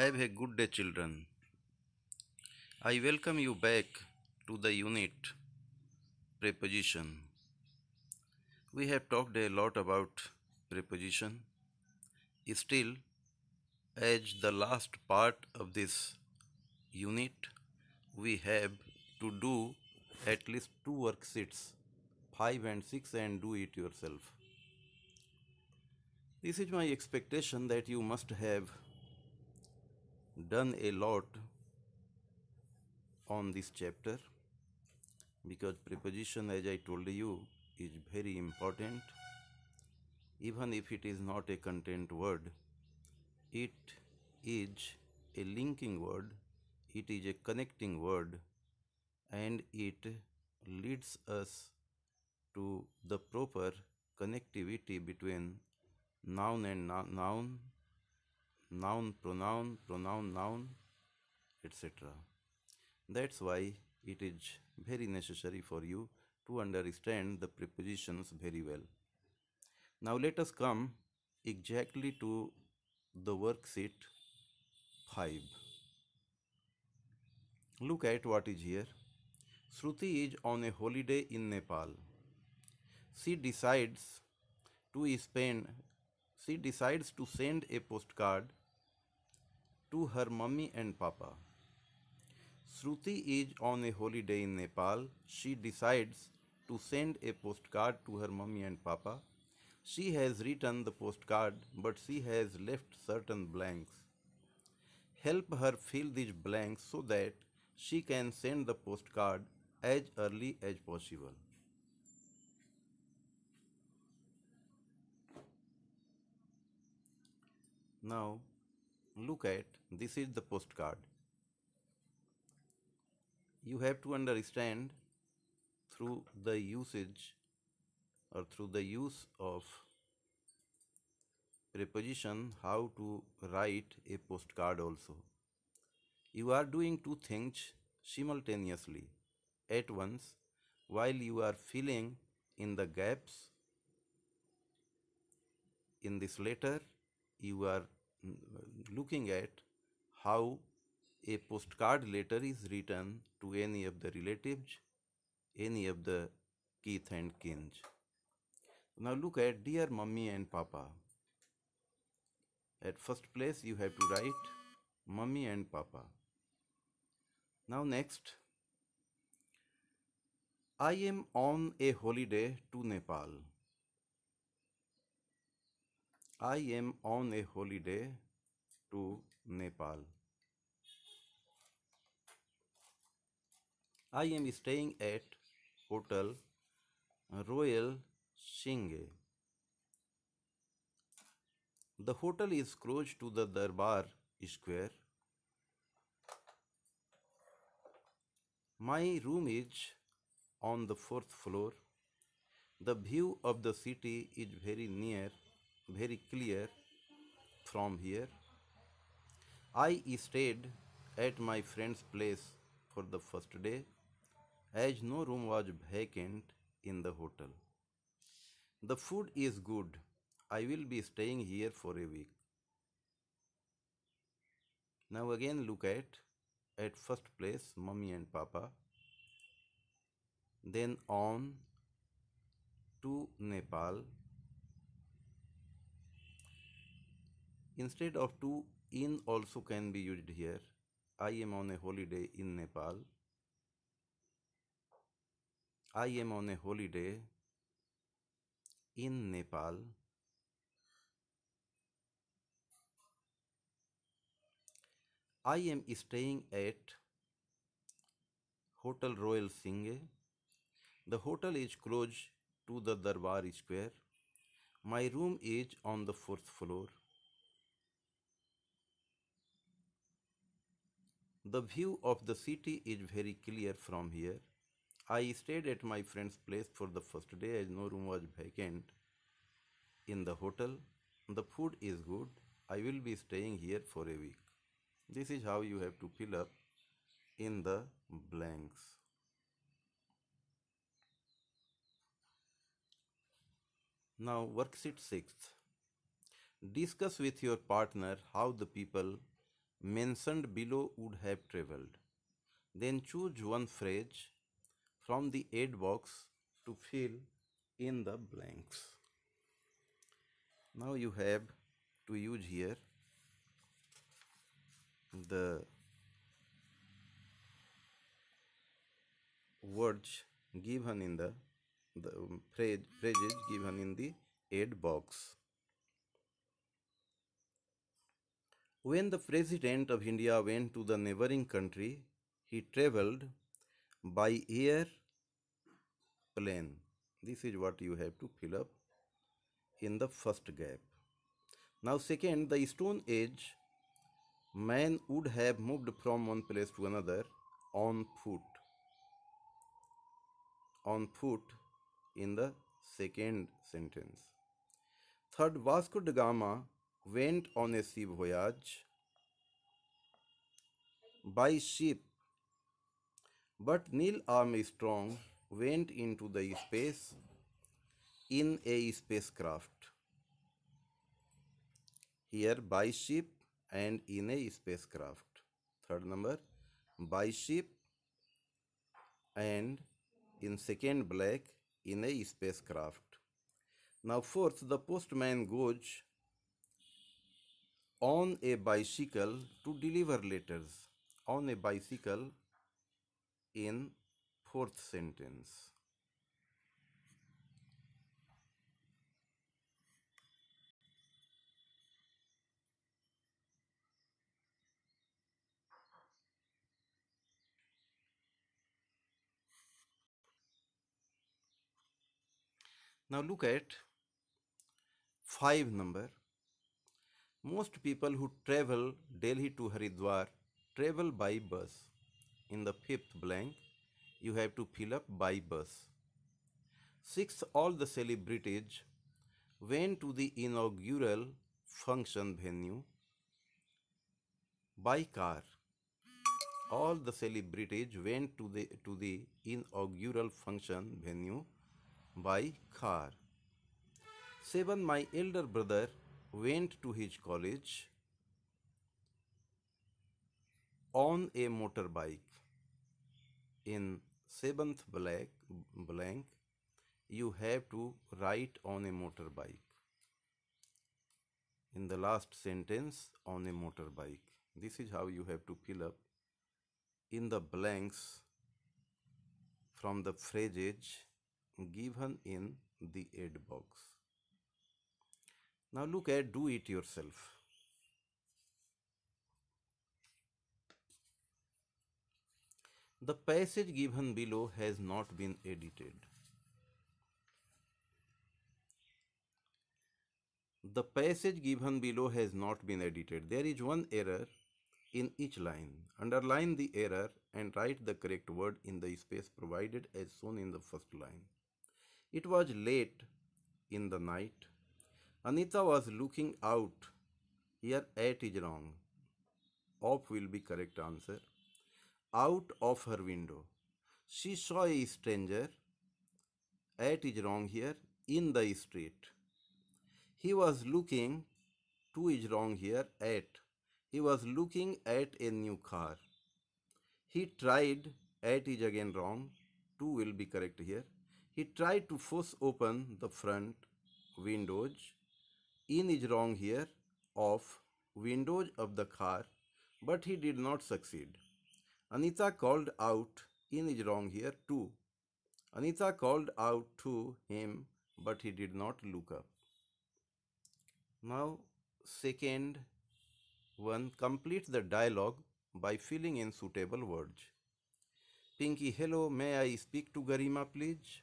Have a good day, children. I welcome you back to the unit preposition. We have talked a lot about preposition. Still, as the last part of this unit, we have to do at least two worksheets 5 and 6 and do it yourself. This is my expectation that you must have done a lot on this chapter because preposition as I told you is very important even if it is not a content word it is a linking word it is a connecting word and it leads us to the proper connectivity between noun and noun noun pronoun pronoun noun etc that's why it is very necessary for you to understand the prepositions very well now let us come exactly to the worksheet 5 look at what is here shruti is on a holiday in nepal she decides to spend she decides to send a postcard to her mummy and papa. Shruti is on a holiday in Nepal. She decides to send a postcard to her mummy and papa. She has written the postcard, but she has left certain blanks. Help her fill these blanks so that she can send the postcard as early as possible. Now, look at this is the postcard. You have to understand through the usage or through the use of preposition how to write a postcard also. You are doing two things simultaneously at once while you are filling in the gaps in this letter you are looking at how a postcard letter is written to any of the relatives, any of the kith and kin. Now look at dear mummy and papa. At first place you have to write mummy and papa. Now next. I am on a holiday to Nepal. I am on a holiday to Nepal. I am staying at Hotel Royal Shinge. The hotel is close to the Darbar Square. My room is on the fourth floor. The view of the city is very near, very clear from here. I stayed at my friend's place for the first day, as no room was vacant in the hotel. The food is good. I will be staying here for a week. Now again look at at first place mommy and papa then on to Nepal instead of to in also can be used here i am on a holiday in nepal i am on a holiday in nepal i am staying at hotel royal singh the hotel is close to the darbar square my room is on the fourth floor The view of the city is very clear from here. I stayed at my friend's place for the first day as no room was vacant in the hotel. The food is good. I will be staying here for a week. This is how you have to fill up in the blanks. Now worksheet 6. Discuss with your partner how the people mentioned below would have traveled. Then choose one phrase from the aid box to fill in the blanks. Now you have to use here the words given in the, the um, phrase, phrases given in the aid box. When the President of India went to the neighboring country, he traveled by air plane. This is what you have to fill up in the first gap. Now second, the Stone Age, man would have moved from one place to another on foot. On foot in the second sentence. Third, Vasco da Gama went on a sea voyage by ship. But Neil Armstrong went into the space in a spacecraft. Here by ship and in a spacecraft. Third number by ship and in second black in a spacecraft. Now fourth the postman goes on a bicycle to deliver letters on a bicycle in fourth sentence Now look at 5 number most people who travel Delhi to Haridwar travel by bus. In the fifth blank, you have to fill up by bus. Sixth, all the celebrities went to the inaugural function venue by car. All the celebrities went to the to the inaugural function venue by car. Seven, my elder brother went to his college on a motorbike in seventh blank, blank you have to write on a motorbike in the last sentence on a motorbike this is how you have to fill up in the blanks from the phrases given in the ad box now look at do it yourself. The passage given below has not been edited. The passage given below has not been edited. There is one error in each line. Underline the error and write the correct word in the space provided as shown in the first line. It was late in the night. Anita was looking out. Here 8 is wrong. Off will be correct answer. Out of her window. She saw a stranger. 8 is wrong here. In the street. He was looking. 2 is wrong here. 8. He was looking at a new car. He tried. 8 is again wrong. 2 will be correct here. He tried to force open the front windows in is wrong here of windows of the car but he did not succeed. Anita called out in is wrong here too. Anita called out to him but he did not look up. Now second one complete the dialogue by filling in suitable words. Pinky, hello, may I speak to Garima please?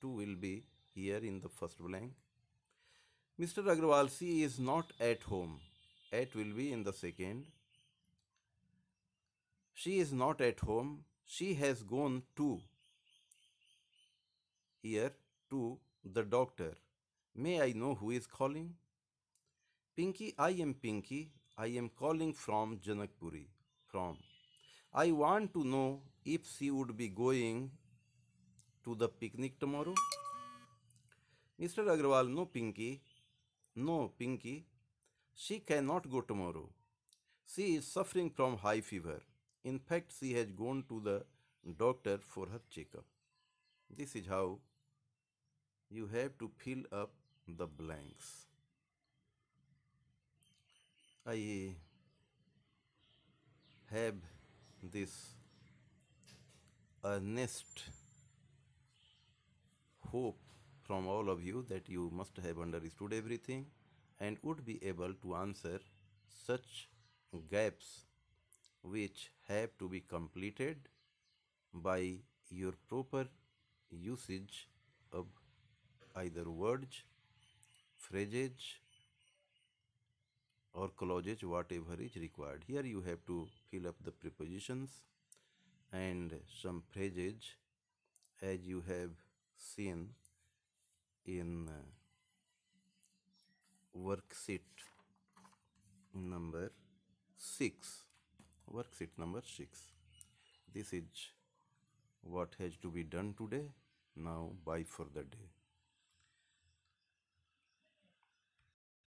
Two will be here in the first blank. Mr. Agrawal, she is not at home. At will be in the second. She is not at home. She has gone to. Here, to the doctor. May I know who is calling? Pinky, I am Pinky. I am calling from Janakpuri. From. I want to know if she would be going to the picnic tomorrow. Mr. Agrawal, no Pinky. No, Pinky. She cannot go tomorrow. She is suffering from high fever. In fact, she has gone to the doctor for her checkup. This is how you have to fill up the blanks. I have this earnest hope from all of you that you must have understood everything and would be able to answer such gaps which have to be completed by your proper usage of either words, phrases or clauses whatever is required. Here you have to fill up the prepositions and some phrases as you have seen in uh, worksheet number 6 worksheet number 6 this is what has to be done today now bye for the day